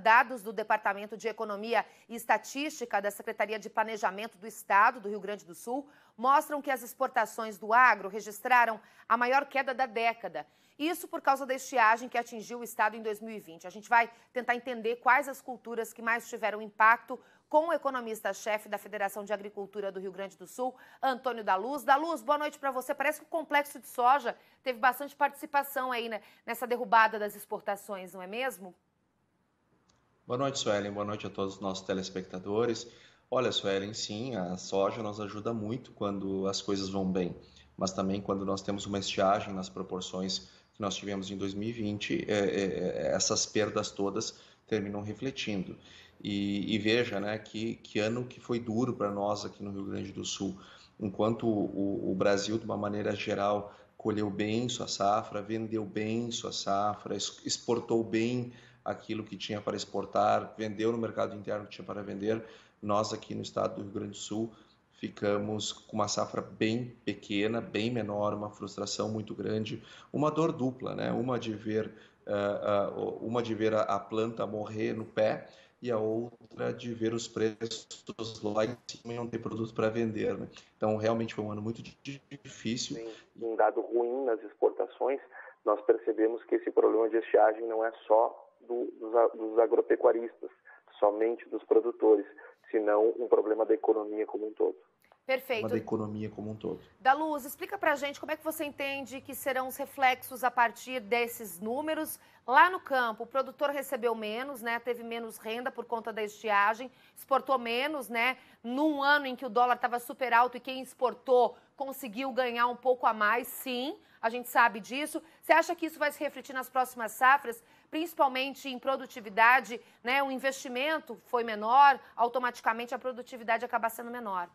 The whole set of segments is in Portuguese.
Dados do Departamento de Economia e Estatística da Secretaria de Planejamento do Estado do Rio Grande do Sul mostram que as exportações do agro registraram a maior queda da década. Isso por causa da estiagem que atingiu o estado em 2020. A gente vai tentar entender quais as culturas que mais tiveram impacto com o economista-chefe da Federação de Agricultura do Rio Grande do Sul, Antônio da Luz. Da Luz, boa noite para você. Parece que o complexo de soja teve bastante participação aí né, nessa derrubada das exportações, não é mesmo? Boa noite, Suelen. Boa noite a todos os nossos telespectadores. Olha, Suelen, sim, a soja nos ajuda muito quando as coisas vão bem, mas também quando nós temos uma estiagem nas proporções que nós tivemos em 2020, é, é, é, essas perdas todas terminam refletindo. E, e, veja, né, que, que ano que foi duro para nós aqui no Rio Grande do Sul. Enquanto o, o Brasil, de uma maneira geral, colheu bem sua safra, vendeu bem sua safra, exportou bem aquilo que tinha para exportar, vendeu no mercado interno que tinha para vender. Nós aqui no estado do Rio Grande do Sul ficamos com uma safra bem pequena, bem menor, uma frustração muito grande, uma dor dupla, né? Uma de ver ah, ah, uma de ver a planta morrer no pé e a outra de ver os preços lá em cima e não ter produto para vender. Né? Então, realmente foi um ano muito difícil. um dado ruim nas exportações, nós percebemos que esse problema de estiagem não é só do, dos, dos agropecuaristas, somente dos produtores, senão um problema da economia como um todo. Perfeito. da economia como um todo. Da Luz, explica para a gente como é que você entende que serão os reflexos a partir desses números lá no campo. O produtor recebeu menos, né? Teve menos renda por conta da estiagem, exportou menos, né? Num ano em que o dólar estava super alto e quem exportou conseguiu ganhar um pouco a mais, sim. A gente sabe disso. Você acha que isso vai se refletir nas próximas safras? principalmente em produtividade, né? O investimento foi menor, automaticamente a produtividade acaba sendo menor.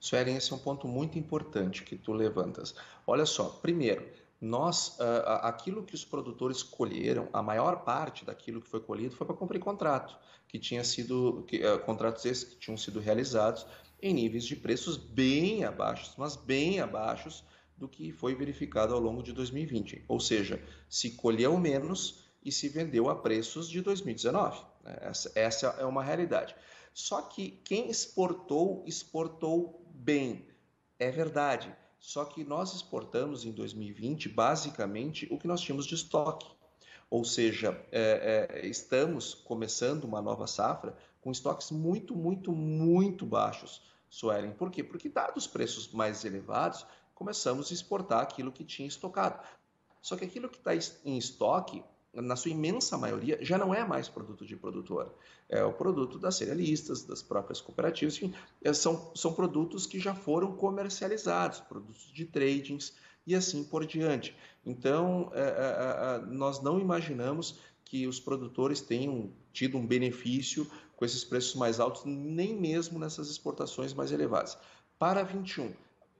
Suelen, esse é um ponto muito importante que tu levantas. Olha só, primeiro, nós, uh, aquilo que os produtores colheram, a maior parte daquilo que foi colhido foi para cumprir contrato, que tinha sido, que, uh, contratos esses que tinham sido realizados em níveis de preços bem abaixo, mas bem abaixo do que foi verificado ao longo de 2020. Ou seja, se colheu menos e se vendeu a preços de 2019. Né? Essa, essa é uma realidade. Só que quem exportou, exportou bem. É verdade. Só que nós exportamos em 2020 basicamente o que nós tínhamos de estoque. Ou seja, é, é, estamos começando uma nova safra com estoques muito, muito, muito baixos, Suelen. Por quê? Porque, dados preços mais elevados, começamos a exportar aquilo que tinha estocado. Só que aquilo que está em estoque na sua imensa maioria, já não é mais produto de produtor. É o produto das cerealistas, das próprias cooperativas, enfim, é, são, são produtos que já foram comercializados, produtos de tradings e assim por diante. Então, é é, é, é, nós não imaginamos que os produtores tenham tido um benefício com esses preços mais altos, nem mesmo nessas exportações mais elevadas. Para 21,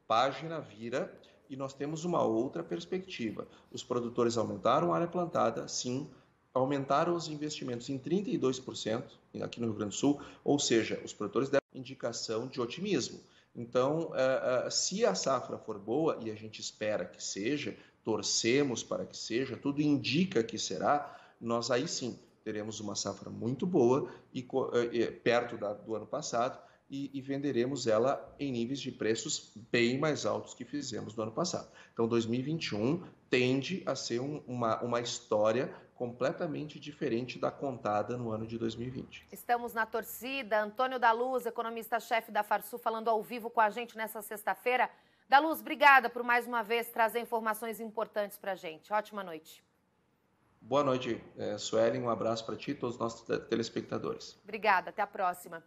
página vira e nós temos uma outra perspectiva. Os produtores aumentaram a área plantada, sim, aumentaram os investimentos em 32% aqui no Rio Grande do Sul, ou seja, os produtores deram indicação de otimismo. Então, é, é, se a safra for boa, e a gente espera que seja, torcemos para que seja, tudo indica que será, nós aí sim teremos uma safra muito boa e é, perto da, do ano passado e, e, venderemos ela em níveis de preços bem mais altos que fizemos no ano passado. Então, 2021 tende a ser um, uma, uma história completamente diferente da contada no ano de 2020. Estamos na torcida. Antônio da Luz, economista-chefe da Farsu, falando ao vivo com a gente nessa sexta-feira. Da Luz, obrigada por mais uma vez trazer informações importantes para a gente. Ótima noite. Boa noite, eh, Suelen. Um abraço para ti e todos os nossos telespectadores. Obrigada, até a próxima.